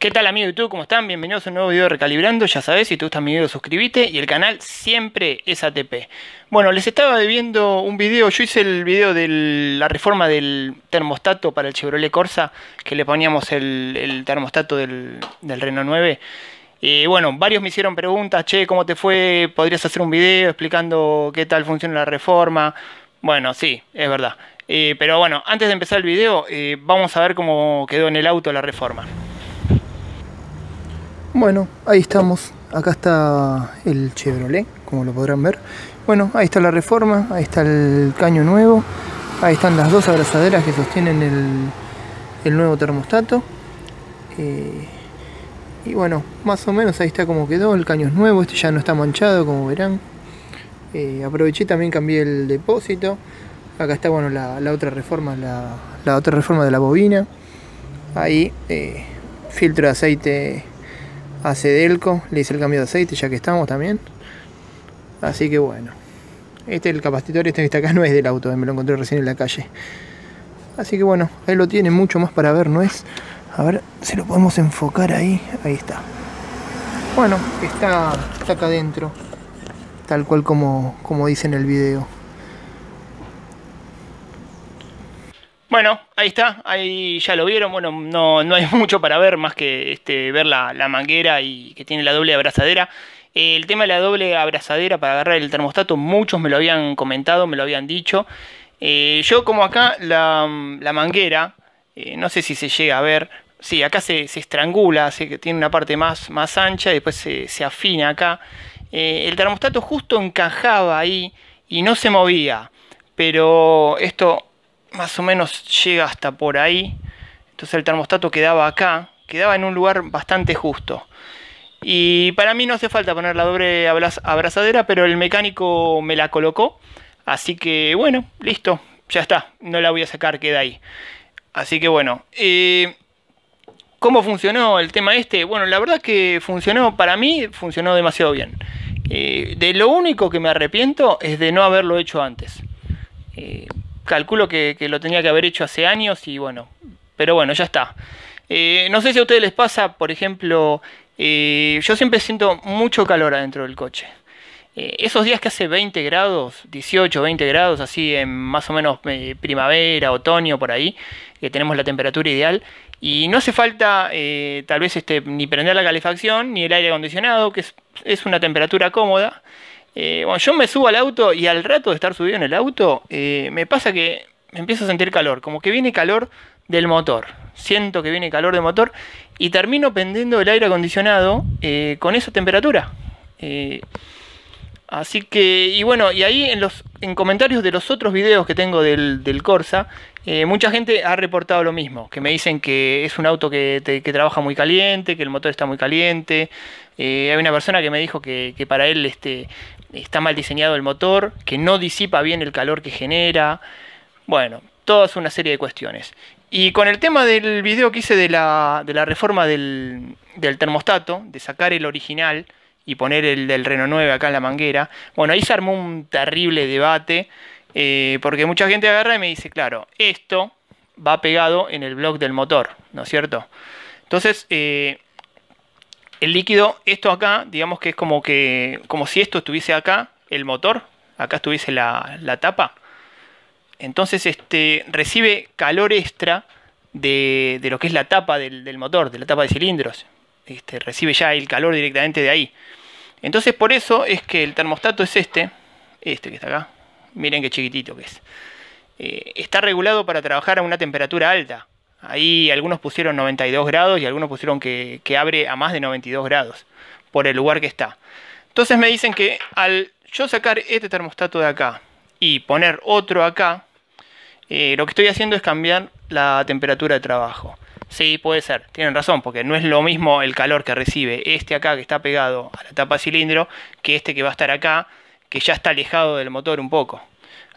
¿Qué tal amigo de YouTube? ¿Cómo están? Bienvenidos a un nuevo video Recalibrando. Ya sabes, si te gusta mi video, suscríbete y el canal siempre es ATP. Bueno, les estaba viendo un video. Yo hice el video de la reforma del termostato para el Chevrolet Corsa, que le poníamos el, termostato del, del Renault 9. Y eh, bueno, varios me hicieron preguntas, che, ¿cómo te fue? ¿Podrías hacer un video explicando qué tal funciona la reforma? Bueno, sí, es verdad. Eh, pero bueno, antes de empezar el video, eh, vamos a ver cómo quedó en el auto la reforma. Bueno, ahí estamos. Acá está el Chevrolet, como lo podrán ver. Bueno, ahí está la reforma, ahí está el caño nuevo. Ahí están las dos abrazaderas que sostienen el, nuevo termostato. Eh, y bueno, más o menos ahí está como quedó. El caño es nuevo, este ya no está manchado, como verán. Eh, aproveché también cambié el depósito. Acá está bueno la, otra reforma, la, otra reforma de la bobina. Ahí eh, filtro de aceite Hace delco, le hice el cambio de aceite ya que estamos también. Así que bueno. Este es el capacitor este que está acá no es del auto, eh, me lo encontré recién en la calle. Así que bueno, ahí lo tiene, mucho más para ver, ¿no es? A ver si lo podemos enfocar ahí. Ahí está. Bueno, está, está acá adentro. Tal cual como, como dice en el video. Bueno, ahí está, ahí ya lo vieron. Bueno, no, hay mucho para ver más que este, ver la, manguera y que tiene la doble abrazadera. Eh, el tema de la doble abrazadera para agarrar el termostato, muchos me lo habían comentado, me lo habían dicho. Eh, yo como acá la, manguera, eh, no sé si se llega a ver, sí, acá se, se estrangula, así que tiene una parte más, más ancha, y después se, se afina acá. el termostato justo encajaba ahí y no se movía, pero esto más o menos llega hasta por ahí. Entonces el termostato quedaba acá, quedaba en un lugar bastante justo. Y para mí no hace falta poner la doble abrazadera, pero el mecánico me la colocó. Así que bueno, listo, ya está, no la voy a sacar, queda ahí. Así que bueno, eh, ¿cómo funcionó el tema este? Bueno, la verdad que funcionó, para mí funcionó demasiado bien. Eh, de lo único que me arrepiento es de no haberlo hecho antes. Eh, calculo que, lo tenía que haber hecho hace años y bueno, pero bueno, ya está. Eh, no sé si a ustedes les pasa, por ejemplo, eh, yo siempre siento mucho calor adentro del coche. Eh, esos días que hace 20 grados, 18, 20 grados, así en más o menos primavera, otoño, por ahí, que tenemos la temperatura ideal. Y no hace falta tal vez este, ni prender la calefacción ni el aire acondicionado, que es una temperatura cómoda. Eh, bueno, yo me subo al auto y al rato de estar subido en el auto, eh, me pasa que empiezo a sentir calor, como que viene calor del motor. Siento que viene calor del motor y termino pendiendo el aire acondicionado eh, con esa temperatura. así que, y bueno, y ahí en los en comentarios de los otros videos que tengo del, Corsa, mucha gente ha reportado lo mismo, que me dicen que es un auto que, que trabaja muy caliente, que el motor está muy caliente, eh, hay una persona que me dijo que, para él este, está mal diseñado el motor, que no disipa bien el calor que genera. Bueno, toda una serie de cuestiones. Y con el tema del video que hice de la, reforma del, termostato, de sacar el original y poner el del Renault 9 acá en la manguera, bueno, ahí se armó un terrible debate, eh, porque mucha gente agarra y me dice, claro, esto va pegado en el blog del motor, ¿no es cierto? Entonces, eh, el líquido, esto acá, digamos que es como que, como si esto estuviese acá, el motor, acá estuviese la, tapa. Entonces este, recibe calor extra de, lo que es la tapa del, motor, de la tapa de cilindros. Este, recibe ya el calor directamente de ahí. Entonces por eso es que el termostato es este, este que está acá. Miren qué chiquitito que es. Eh, está regulado para trabajar a una temperatura alta. Ahí algunos pusieron 92 grados y algunos pusieron que, abre a más de 92 grados por el lugar que está. Entonces me dicen que al yo sacar este termostato de acá y poner otro acá, eh, lo que estoy haciendo es cambiar la temperatura de trabajo. Sí, puede ser, tienen razón, porque no es lo mismo el calor que recibe este acá que está pegado a la tapa cilindro que este que va a estar acá, que ya está alejado del motor un poco.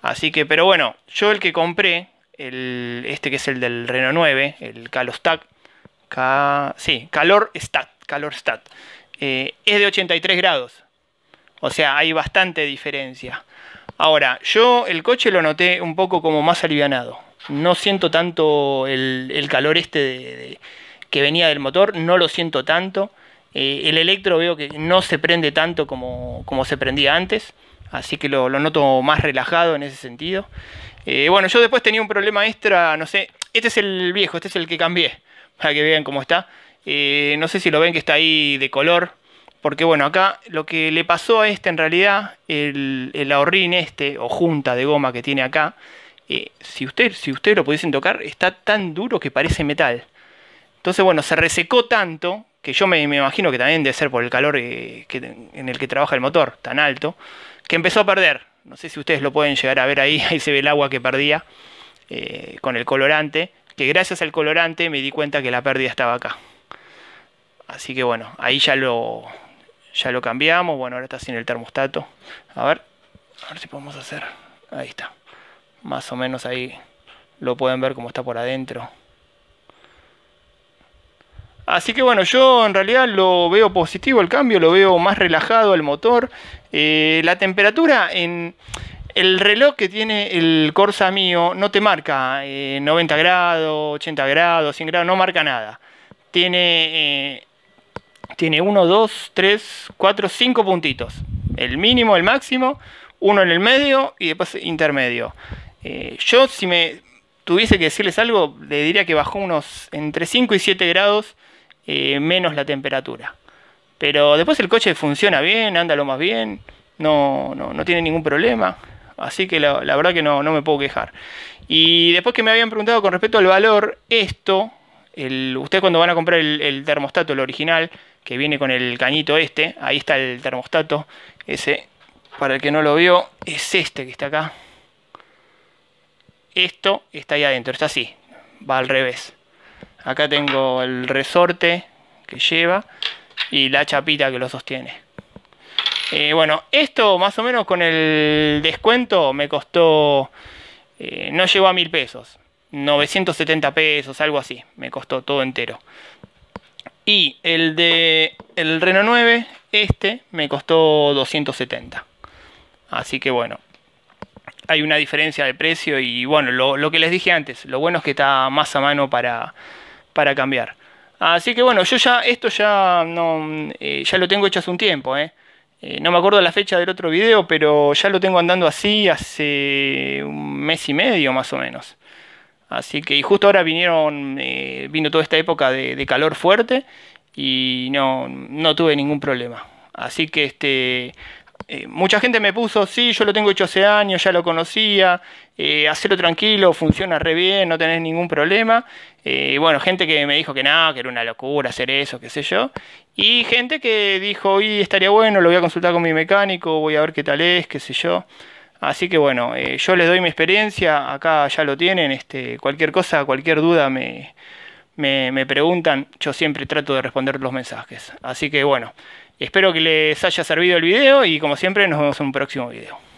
Así que, pero bueno, yo el que compré, este que es el del Renault 9, el Calostat, sí, Calor Stat, eh, es de 83 grados. O sea, hay bastante diferencia. Ahora, yo el coche lo noté un poco como más alivianado. No siento tanto el, calor este que venía del motor, no lo siento tanto. Eh, el electro veo que no se prende tanto como, se prendía antes, así que lo, lo, noto más relajado en ese sentido. Eh, bueno, yo después tenía un problema extra, no sé, este es el viejo, este es el que cambié, para que vean cómo está. Eh, no sé si lo ven que está ahí de color, porque bueno, acá lo que le pasó a este en realidad, el, ahorrin ahorrín este, o junta de goma que tiene acá, eh, si, ustedes si usted lo pudiesen tocar, está tan duro que parece metal. Entonces bueno, se resecó tanto, que yo me, imagino que también debe ser por el calor en el que trabaja el motor, tan alto, que empezó a perder no sé si ustedes lo pueden llegar a ver ahí, ahí se ve el agua que perdía eh, con el colorante, que gracias al colorante me di cuenta que la pérdida estaba acá. Así que bueno, ahí ya lo, ya lo cambiamos. Bueno, ahora está sin el termostato. A ver, a ver si podemos hacer. Ahí está. Más o menos ahí lo pueden ver como está por adentro. Así que bueno, yo en realidad lo veo positivo el cambio, lo veo más relajado el motor. Eh, la temperatura en el reloj que tiene el Corsa mío no te marca 90 eh, grados, 80 grados, 100 grados, no marca nada. Tiene, eh, tiene 1, 2, 3, 4, 5 puntitos. El mínimo, el máximo, uno en el medio y después intermedio. yo si me tuviese que decirles algo, le diría que bajó unos entre 5 y 7 grados eh, menos la temperatura. Pero después el coche funciona bien, anda lo más bien, no, no, no tiene ningún problema. Así que la, verdad que no, me puedo quejar. Y después que me habían preguntado con respecto al valor, esto, ustedes cuando van a comprar el, termostato, el original, que viene con el cañito este, ahí está el termostato, ese, para el que no lo vio, es este que está acá. Esto está ahí adentro, está así, va al revés. Acá tengo el resorte que lleva y la chapita que lo sostiene. Eh, bueno, esto más o menos con el descuento me costó, eh, no llegó a mil pesos, 970 pesos, algo así, me costó todo entero. Y el de el Renault 9, este, me costó 270. Así que bueno, hay una diferencia de precio y bueno, lo que les dije antes, lo bueno es que está más a mano para, para cambiar. Así que bueno, yo ya esto ya no eh, ya lo tengo hecho hace un tiempo, eh. Eh, no me acuerdo la fecha del otro video, pero ya lo tengo andando así hace un mes y medio más o menos. Así que y justo ahora vinieron vino toda esta época de, de, calor fuerte y no no tuve ningún problema. Así que este eh, mucha gente me puso, sí, yo lo tengo hecho hace años, ya lo conocía, eh, hacerlo tranquilo, funciona re bien, no tenés ningún problema. Eh, bueno, gente que me dijo que nada, que era una locura hacer eso, qué sé yo. Y gente que dijo, y estaría bueno, lo voy a consultar con mi mecánico, voy a ver qué tal es, qué sé yo. Así que bueno, eh, yo les doy mi experiencia, acá ya lo tienen, este, cualquier cosa, cualquier duda me, me preguntan, yo siempre trato de responder los mensajes. Así que bueno. Espero que les haya servido el video y como siempre nos vemos en un próximo video.